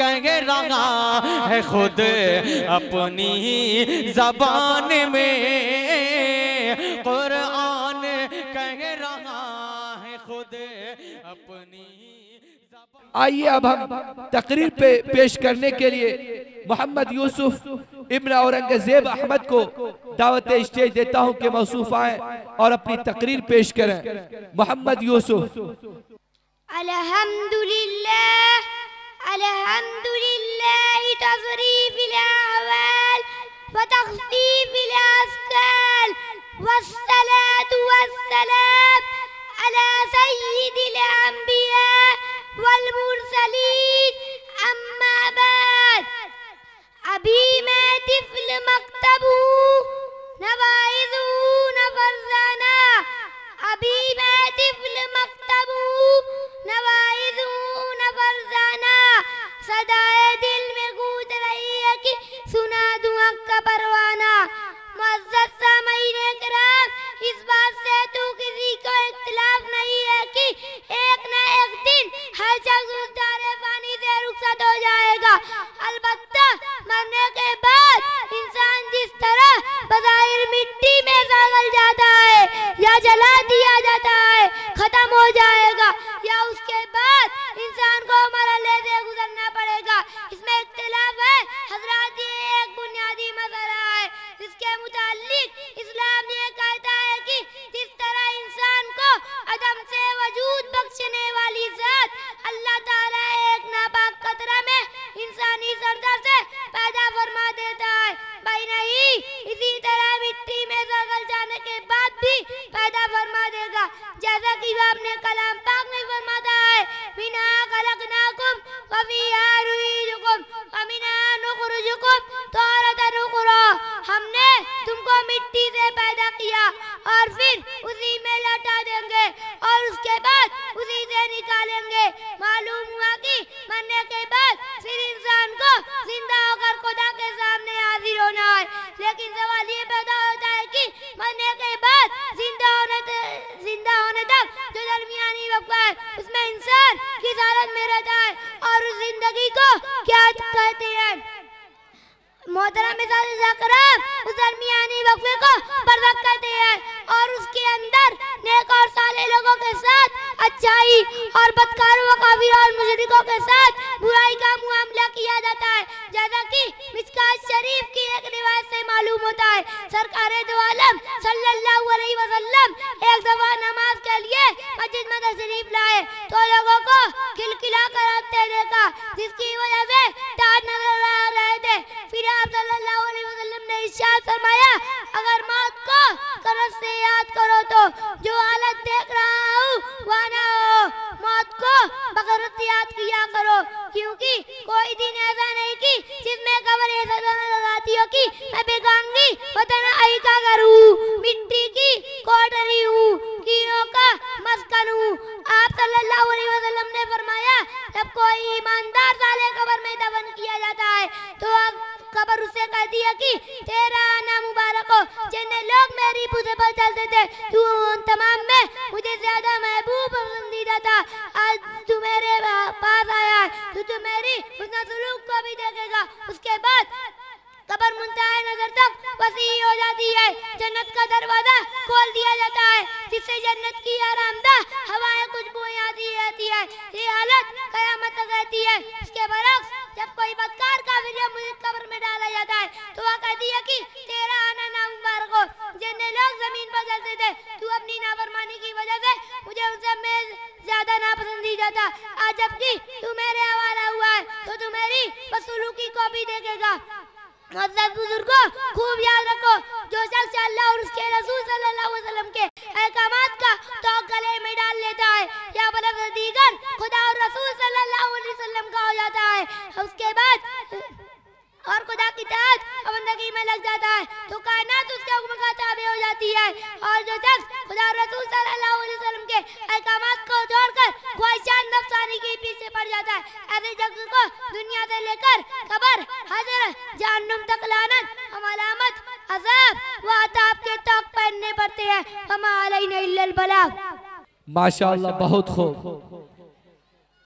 कहेंगे रंगा है खुद अपनी जबान में कुरान कहेंगे रहा है खुद अपनी आइए अब हम तकरीर पे पेश करने के लिए मोहम्मद यूसुफ इब्न औरंगजेब अहमद को दावत स्टेज देता हूँ कि मौसूफ आए और अपनी तकरीर पेश करें मोहम्मद यूसुफ अलहमदुल्ला الحمد لله تصريف الأعمال وتخفيف الأثقال والصلاة والسلام على سيد الأنبياء والمرسلين أما بعد أبي ما طفل مقتل इमाम ने कलाम पाक में फरमाता है बिना खलकनाकुम वफिया नुईदुकुम वमिना नुखरुजुकुम तौरतन उखरा हमने तुमको मिट्टी से पैदा किया और फिर उसी में लौटा देंगे और उसके बाद उसी से निकालेंगे मालूम हुआ कि मरने के हुआ है उसमें इंसान की जरूरत में रहता है और उस जिंदगी को क्या कहते हैं मोहतरम उस दरमियानी वक्फे को बर्बाद करते हैं और उसके अंदर नेक और साले लोगों के साथ अच्छाई और बदकारों वकाबिर और मुजरिकों के साथ बुराई का मामला किया जाता है जैसा कि मिसकाज शरीफ की एक रिवायत से मालूम होता है सरकार दो आलम सल्लल्लाहु अलैहि वसल्लम इशाद फरमाया अगर मौत को करज से याद करो तो जो हालत देख रहा हूँ वह ना हो मौत को बकरत याद किया करो क्योंकि कोई दिन ऐसा नहीं कि जिसमें कबर ऐसा लगाती हो कि मैं आई का करूँ मिट्टी की कोटरी हूँ कीड़ों का मस्कन हूँ आप सल्लल्लाहु अलैहि वसल्लम ने फरमाया जब कोई ईमानदार साले कबर में दफन किया जाता है तो खबर उसे कह दिया कि तेरा आना मुबारक हो जिन्हें लोग मेरी पूछे पर चलते थे तू उन तमाम में मुझे ज्यादा महबूब पसंदीदा था आज तू मेरे पास आया तो तू तो मेरी उसका सलूक को भी देखेगा उसके बाद कबर मुंतहा नजर तक वसी हो जाती है जन्नत का दरवाजा खोल दिया जाता है जिससे जन्नत की आरामदा हवाएं खुशबुएं आती रहती है ये हालत कयामत तक रहती है उसके बरक्स जब कोई बदकार का वीडियो मुझे कब्र में डाला जाता है तो वह कहती है कि तेरा आना ना मुबारक हो जिन्हें लोग जमीन पर चलते थे तू अपनी नाफरमानी की वजह से मुझे उनसे मेल ज्यादा नापसंदीदा था आज जबकि तू मेरे हवाला हुआ है तो तू मेरी वसूलू की कॉपी देखेगा मतलब बुजुर्गो खूब उसके बाद और खुदा की ताज बंदगी में लग जाता है तो कायनात उसके हुक्म का ताबे हो जाती है और जो शख्स खुदा रसूल सल्लल्लाहु अलैहि वसल्लम के अहकाम को छोड़कर ख्वाहिशान नफसानी के पीछे पड़ जाता है ऐसे शख्स को दुनिया से लेकर कबर हजर जहन्नुम तक लानत मलामत अजाब व अताब के तक पहनने पड़ते हैं हमारा नहीं माशाल्लाह बहुत खूब